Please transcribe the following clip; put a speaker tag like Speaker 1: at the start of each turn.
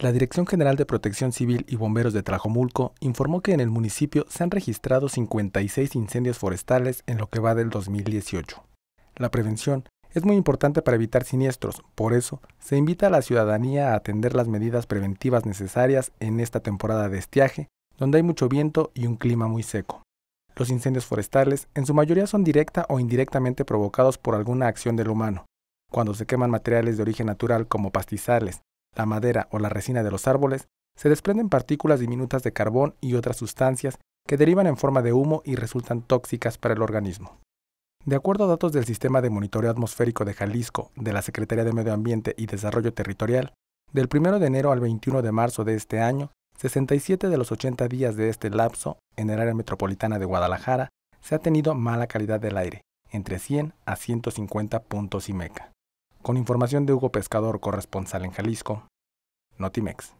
Speaker 1: La Dirección General de Protección Civil y Bomberos de Trajomulco informó que en el municipio se han registrado 56 incendios forestales en lo que va del 2018. La prevención es muy importante para evitar siniestros, por eso se invita a la ciudadanía a atender las medidas preventivas necesarias en esta temporada de estiaje, donde hay mucho viento y un clima muy seco. Los incendios forestales en su mayoría son directa o indirectamente provocados por alguna acción del humano. Cuando se queman materiales de origen natural como pastizales, la madera o la resina de los árboles, se desprenden partículas diminutas de carbón y otras sustancias que derivan en forma de humo y resultan tóxicas para el organismo. De acuerdo a datos del Sistema de Monitoreo Atmosférico de Jalisco, de la Secretaría de Medio Ambiente y Desarrollo Territorial, del 1 de enero al 21 de marzo de este año, 67 de los 80 días de este lapso en el área metropolitana de Guadalajara se ha tenido mala calidad del aire, entre 100 a 150 puntos meca. Con información de Hugo Pescador, corresponsal en Jalisco, Notimex.